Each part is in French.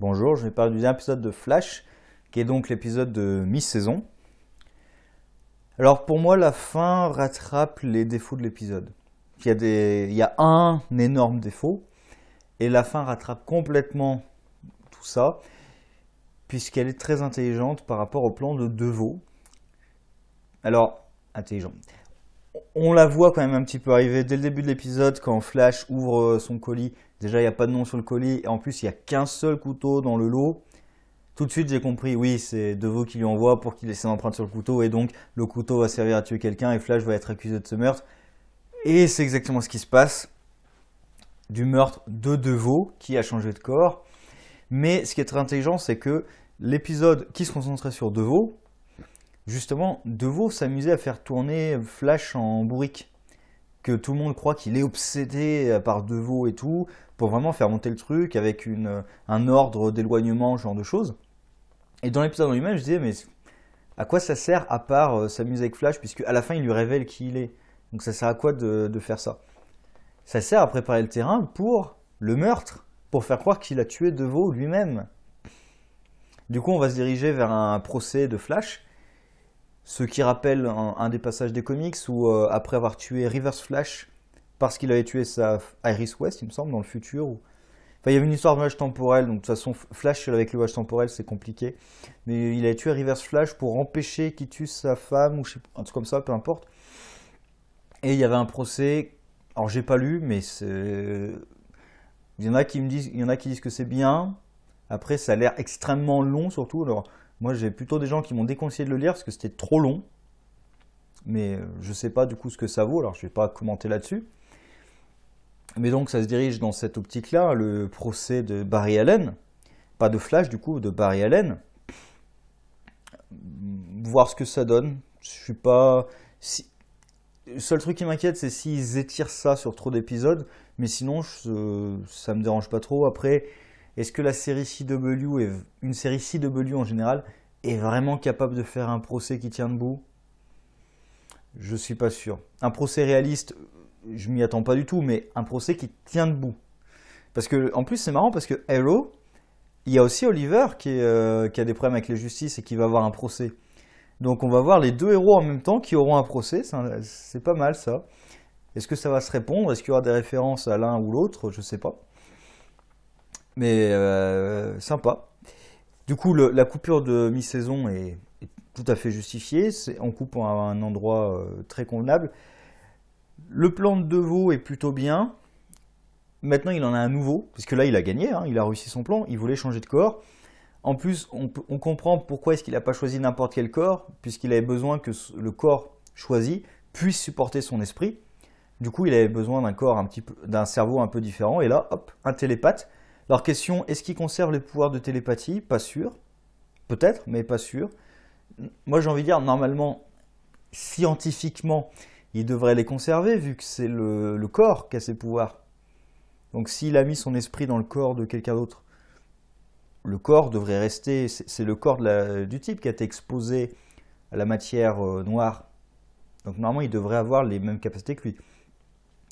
Bonjour, je vais parler du dernier épisode de Flash, qui est donc l'épisode de mi-saison. Alors pour moi, la fin rattrape les défauts de l'épisode. Il y, a un énorme défaut, et la fin rattrape complètement tout ça, puisqu'elle est très intelligente par rapport au plan de Devo. Alors, intelligente on la voit quand même un petit peu arriver dès le début de l'épisode quand Flash ouvre euh, son colis. Déjà, il n'y a pas de nom sur le colis. Et en plus, il n'y a qu'un seul couteau dans le lot. Tout de suite, j'ai compris, oui, c'est Deveau qui lui envoie pour qu'il laisse ses empreinte sur le couteau. Et donc, le couteau va servir à tuer quelqu'un et Flash va être accusé de ce meurtre. Et c'est exactement ce qui se passe. Du meurtre de Devo qui a changé de corps. Mais ce qui est très intelligent, c'est que l'épisode qui se concentrait sur Devo justement, Deveau s'amusait à faire tourner Flash en bourrique. Que tout le monde croit qu'il est obsédé par Deveau et tout, pour vraiment faire monter le truc avec un ordre d'éloignement, ce genre de choses. Et dans l'épisode en lui-même, je disais, mais à quoi ça sert à part euh, s'amuser avec Flash, puisque à la fin, il lui révèle qui il est. Donc ça sert à quoi de, faire ça Ça sert à préparer le terrain pour le meurtre, pour faire croire qu'il a tué Deveau lui-même. Du coup, on va se diriger vers un procès de Flash, ce qui rappelle un, des passages des comics où, euh, après avoir tué Reverse Flash, parce qu'il avait tué sa Iris West, il me semble, dans le futur. Où... Enfin, il y avait une histoire de voyage temporel, donc de toute façon, Flash avec le voyage temporel, c'est compliqué. Mais il avait tué Reverse Flash pour empêcher qu'il tue sa femme, ou un truc comme ça, peu importe. Et il y avait un procès, alors j'ai pas lu, mais il y en a qui me disent, il y en a qui disent que c'est bien. Après, ça a l'air extrêmement long, surtout. Alors, moi, j'ai plutôt des gens qui m'ont déconseillé de le lire parce que c'était trop long. Mais euh, je ne sais pas du coup ce que ça vaut, alors je ne vais pas commenter là-dessus. Mais donc, ça se dirige dans cette optique-là, le procès de Barry Allen. Pas de Flash, du coup, de Barry Allen. Voir ce que ça donne. Je suis pas. Le seul truc qui m'inquiète, c'est s'ils étirent ça sur trop d'épisodes. Mais sinon, ça me dérange pas trop. Après, est-ce que la série CW, et une série CW en général, est vraiment capable de faire un procès qui tient debout Je suis pas sûr. Un procès réaliste, je m'y attends pas du tout, mais un procès qui tient debout. Parce que, en plus, c'est marrant parce que Arrow, il y a aussi Oliver qui, euh, qui a des problèmes avec la justice et qui va avoir un procès. Donc on va voir les deux héros en même temps qui auront un procès, c'est pas mal ça. Est-ce que ça va se répondre Est-ce qu'il y aura des références à l'un ou l'autre Je sais pas. Mais euh, sympa. Du coup, la coupure de mi-saison est, tout à fait justifiée. On coupe à un endroit euh, très convenable. Le plan de Deveau est plutôt bien. Maintenant, il en a un nouveau, puisque là, il a gagné, hein. il a réussi son plan, il voulait changer de corps. En plus, on, comprend pourquoi est-ce qu'il n'a pas choisi n'importe quel corps, puisqu'il avait besoin que le corps choisi puisse supporter son esprit. Du coup, il avait besoin d'un corps un petit d'un cerveau un peu différent. Et là, hop, un télépathe alors question, est-ce qu'il conserve les pouvoirs de télépathie Pas sûr. Peut-être, mais pas sûr. Moi j'ai envie de dire, normalement, scientifiquement, il devrait les conserver vu que c'est le, corps qui a ses pouvoirs. Donc s'il a mis son esprit dans le corps de quelqu'un d'autre, le corps devrait rester, c'est le corps du type qui a été exposé à la matière euh, noire. Donc normalement, il devrait avoir les mêmes capacités que lui.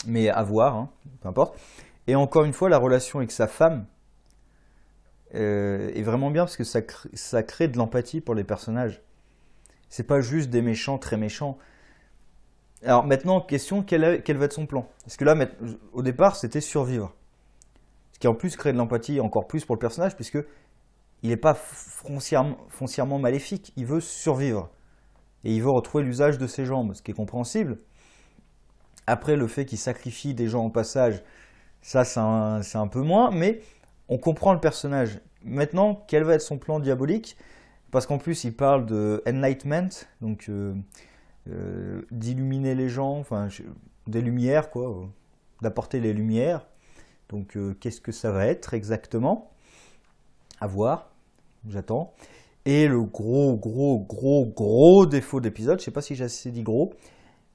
Mais avoir, hein, peu importe. Et encore une fois, la relation avec sa femme euh, est vraiment bien parce que ça, crée, ça crée de l'empathie pour les personnages. C'est pas juste des méchants très méchants. Alors maintenant, question, quel, va être son plan Parce que là, au départ, c'était survivre. Ce qui en plus crée de l'empathie encore plus pour le personnage puisque il n'est pas foncièrement maléfique, il veut survivre. Et il veut retrouver l'usage de ses jambes, ce qui est compréhensible. Après le fait qu'il sacrifie des gens en passage, ça, c'est un, peu moins, mais on comprend le personnage. Maintenant, quel va être son plan diabolique Parce qu'en plus, il parle de enlightenment, donc euh, euh, d'illuminer les gens, enfin, des lumières, quoi, euh, d'apporter les lumières. Donc, qu'est-ce que ça va être exactement À voir, j'attends. Et le gros, gros, gros, gros défaut d'épisode, je je sais pas si j'ai assez dit gros,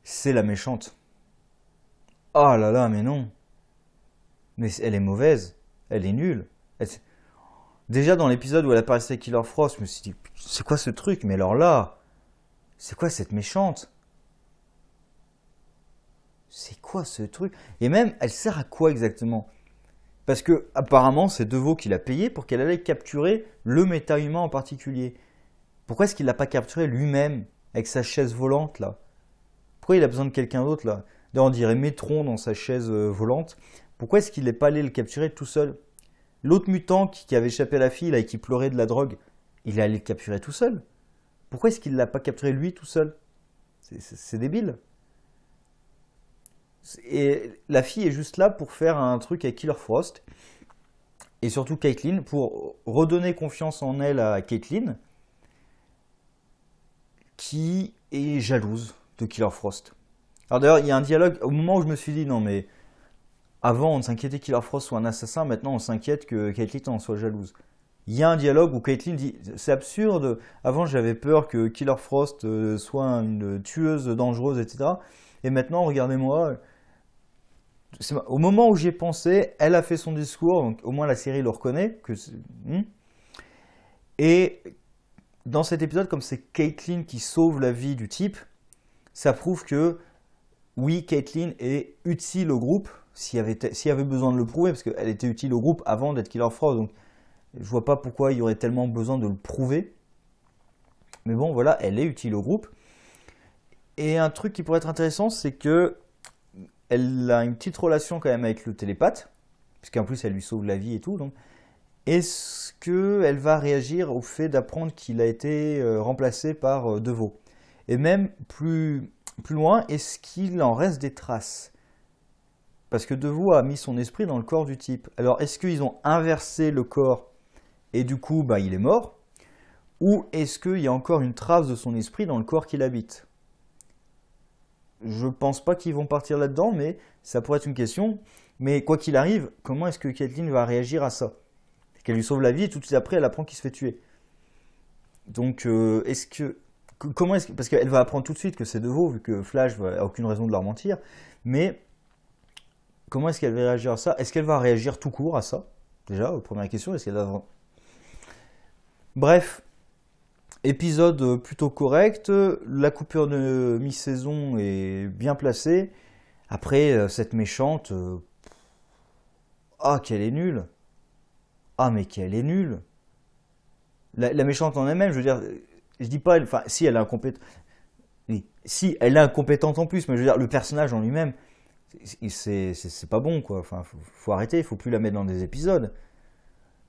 c'est la méchante. oh là là, mais non mais elle est mauvaise, elle est nulle. Déjà dans l'épisode où elle apparaissait Killer Frost, je me suis dit, c'est quoi ce truc Mais alors là, c'est quoi cette méchante C'est quoi ce truc Et même, elle sert à quoi exactement Parce que apparemment, c'est Deveau qui l'a payé pour qu'elle allait capturer le méta-humain en particulier. Pourquoi est-ce qu'il l'a pas capturé lui-même avec sa chaise volante là Pourquoi il a besoin de quelqu'un d'autre là on dirait Métron dans sa chaise euh, volante. Pourquoi est-ce qu'il n'est pas allé le capturer tout seul L'autre mutant qui, avait échappé à la fille et qui pleurait de la drogue, il est allé le capturer tout seul. Pourquoi est-ce qu'il ne l'a pas capturé lui tout seul C'est débile. Et la fille est juste là pour faire un truc à Killer Frost et surtout Caitlin pour redonner confiance en elle à Caitlin, qui est jalouse de Killer Frost. Alors d'ailleurs, il y a un dialogue au moment où je me suis dit non mais avant, on s'inquiétait Killer Frost soit un assassin, maintenant on s'inquiète que Caitlyn en soit jalouse. Il y a un dialogue où Caitlyn dit C'est absurde, avant j'avais peur que Killer Frost euh, soit une tueuse dangereuse, etc. Et maintenant, regardez-moi. Au moment où j'y ai pensé, elle a fait son discours, donc au moins la série le reconnaît. Que hmm. Et dans cet épisode, comme c'est Caitlyn qui sauve la vie du type, ça prouve que oui, Caitlyn est utile au groupe, s'il y, avait, besoin de le prouver, parce qu'elle était utile au groupe avant d'être Killer Frost, donc je vois pas pourquoi il y aurait tellement besoin de le prouver. Mais bon, voilà, elle est utile au groupe. Et un truc qui pourrait être intéressant, c'est que elle a une petite relation quand même avec le télépathe, puisqu'en plus elle lui sauve la vie et tout. Donc, est-ce qu'elle va réagir au fait d'apprendre qu'il a été euh, remplacé par euh, Devo Et même plus, plus loin, est-ce qu'il en reste des traces parce que Devaux a mis son esprit dans le corps du type. Alors, est-ce qu'ils ont inversé le corps et du coup, bah, il est mort Ou est-ce qu'il y a encore une trace de son esprit dans le corps qu'il habite Je pense pas qu'ils vont partir là-dedans, mais ça pourrait être une question. Mais quoi qu'il arrive, comment est-ce que Kathleen va réagir à ça Qu'elle lui sauve la vie et tout de suite après, elle apprend qu'il se fait tuer. Donc, euh, est-ce que. Comment est-ce que. Parce qu'elle va apprendre tout de suite que c'est Devaux, vu que Flash n'a aucune raison de leur mentir. Mais Comment est-ce qu'elle va réagir à ça Est-ce qu'elle va réagir tout court à ça Déjà, euh, première question, est-ce qu'elle va... Bref, épisode euh, plutôt correct. La coupure de mi-saison est bien placée. Après, euh, cette méchante... Ah, qu'elle est nulle Ah, mais qu'elle est nulle la, méchante en elle-même, je veux dire... Je dis pas... Enfin, si elle est incompétente... Oui, si elle est incompétente en plus, mais je veux dire, le personnage en lui-même c'est pas bon, quoi. faut, arrêter, il faut plus la mettre dans des épisodes.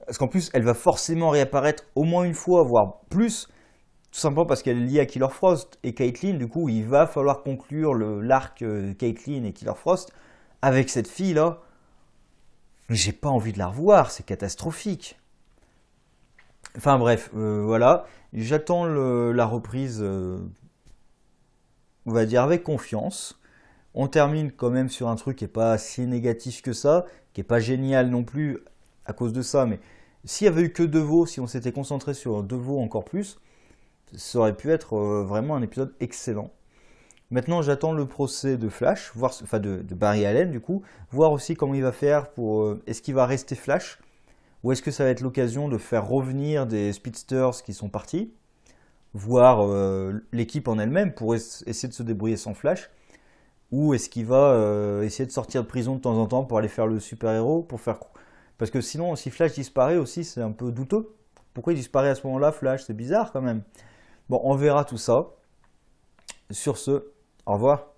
Parce qu'en plus, elle va forcément réapparaître au moins une fois, voire plus, tout simplement parce qu'elle est liée à Killer Frost et Caitlyn. Du coup, il va falloir conclure l'arc de euh, Caitlyn et Killer Frost avec cette fille-là. J'ai pas envie de la revoir, c'est catastrophique. Enfin bref, euh, voilà. J'attends la reprise, euh, on va dire, avec confiance. On termine quand même sur un truc qui n'est pas si négatif que ça, qui n'est pas génial non plus à cause de ça, mais s'il y avait eu que deux veaux, si on s'était concentré sur deux veaux encore plus, ça aurait pu être euh, vraiment un épisode excellent. Maintenant, j'attends le procès de Flash, voir, enfin de, Barry Allen du coup, voir aussi comment il va faire pour. Euh, est-ce qu'il va rester Flash ou est-ce que ça va être l'occasion de faire revenir des speedsters qui sont partis, voir euh, l'équipe en elle-même pour essayer de se débrouiller sans Flash ou est-ce qu'il va euh, essayer de sortir de prison de temps en temps pour aller faire le super-héros pour faire... Parce que sinon, si Flash disparaît aussi, c'est un peu douteux. Pourquoi il disparaît à ce moment-là, Flash C'est bizarre quand même. Bon, on verra tout ça. Sur ce, au revoir.